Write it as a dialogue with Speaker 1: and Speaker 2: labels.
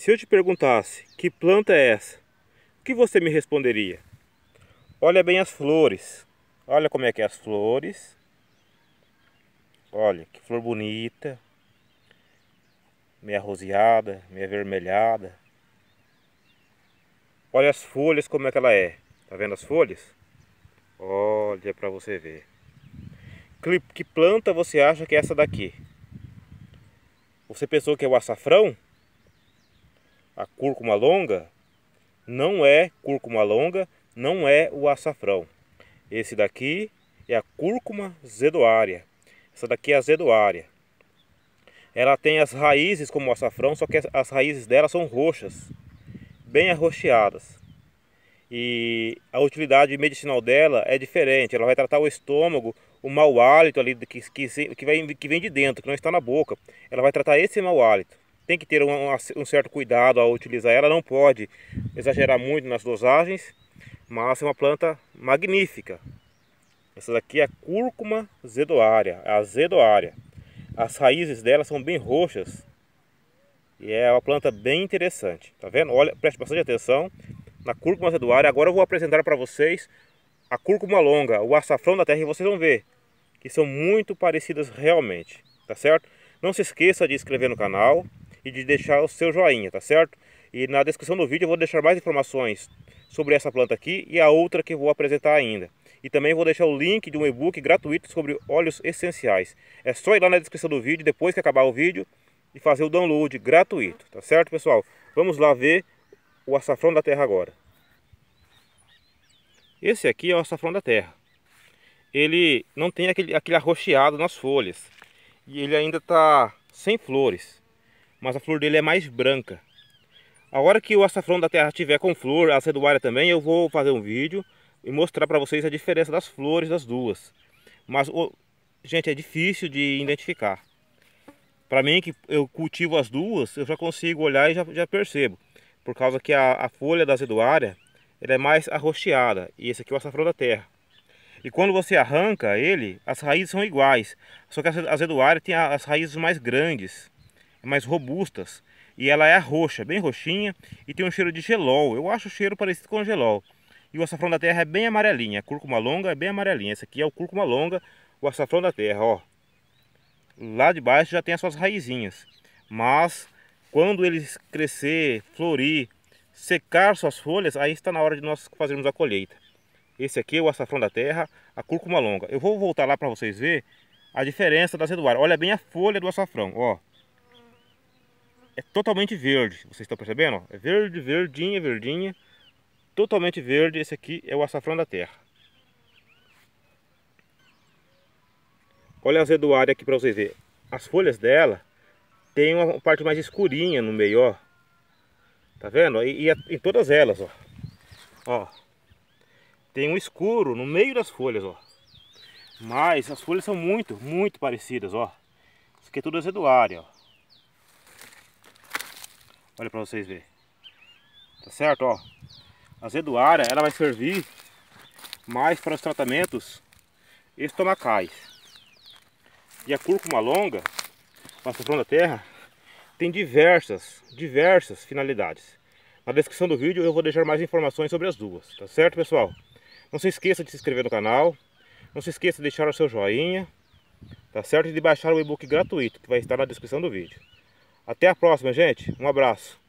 Speaker 1: Se eu te perguntasse que planta é essa, o que você me responderia? Olha bem as flores. Olha como é que é as flores. Olha que flor bonita. Meia roseada, meia avermelhada. Olha as folhas como é que ela é. Tá vendo as folhas? Olha para você ver. Que planta você acha que é essa daqui? Você pensou que é o açafrão? a cúrcuma longa não é cúrcuma longa, não é o açafrão. Esse daqui é a cúrcuma zedoária. Essa daqui é a zedoária. Ela tem as raízes como o açafrão, só que as raízes dela são roxas, bem arroxeadas. E a utilidade medicinal dela é diferente. Ela vai tratar o estômago, o mau hálito ali que, que, que, vem, que vem de dentro, que não está na boca. Ela vai tratar esse mau hálito tem que ter um, um certo cuidado ao utilizar ela, não pode exagerar muito nas dosagens, mas é uma planta magnífica. Essa daqui é a cúrcuma zedoária, é a zedoária. As raízes dela são bem roxas e é uma planta bem interessante, tá vendo? Olha, preste bastante atenção na cúrcuma zedoária. Agora eu vou apresentar para vocês a cúrcuma longa, o açafrão da terra e vocês vão ver que são muito parecidas realmente, tá certo? Não se esqueça de inscrever no canal, e de deixar o seu joinha, tá certo? E na descrição do vídeo eu vou deixar mais informações sobre essa planta aqui e a outra que vou apresentar ainda. E também vou deixar o link de um e-book gratuito sobre óleos essenciais. É só ir lá na descrição do vídeo, depois que acabar o vídeo, e fazer o download gratuito, tá certo, pessoal? Vamos lá ver o açafrão da terra agora. Esse aqui é o açafrão da terra. Ele não tem aquele, aquele arroxeado nas folhas. E ele ainda está sem flores mas a flor dele é mais branca. A hora que o açafrão da terra tiver com flor, a seduária também, eu vou fazer um vídeo e mostrar para vocês a diferença das flores das duas. Mas, gente, é difícil de identificar. Para mim, que eu cultivo as duas, eu já consigo olhar e já, já percebo. Por causa que a, a folha da seduária ela é mais arroxeada. E esse aqui é o açafrão da terra. E quando você arranca ele, as raízes são iguais. Só que a azeduária tem as raízes mais grandes mais robustas. E ela é roxa, bem roxinha e tem um cheiro de gelol. Eu acho o cheiro parecido com gelol. E o açafrão da terra é bem amarelinha. A é cúrcuma longa é bem amarelinha. Esse aqui é o cúrcuma longa, o açafrão da terra, ó. Lá de baixo já tem as suas raizinhas. Mas quando ele crescer, florir, secar suas folhas, aí está na hora de nós fazermos a colheita. Esse aqui é o açafrão da terra, a cúrcuma longa. Eu vou voltar lá para vocês ver a diferença das eduárias. Olha bem a folha do açafrão, ó é totalmente verde. Vocês estão percebendo? É verde, verdinha, verdinha. Totalmente verde. Esse aqui é o açafrão da terra. Olha a azeduária aqui para vocês verem. As folhas dela tem uma parte mais escurinha no meio, ó. Tá vendo? E, e em todas elas, ó. Ó. Tem um escuro no meio das folhas, ó. Mas as folhas são muito, muito parecidas, ó. Isso aqui é tudo azeduária, ó. Olha para vocês verem. Tá certo, ó. A Zeduária ela vai servir mais para os tratamentos estomacais. E a cúrcuma longa, a safrão da terra, tem diversas, diversas finalidades. Na descrição do vídeo eu vou deixar mais informações sobre as duas, tá certo pessoal? Não se esqueça de se inscrever no canal, não se esqueça de deixar o seu joinha, tá certo? E de baixar o e-book gratuito que vai estar na descrição do vídeo. Até a próxima, gente. Um abraço.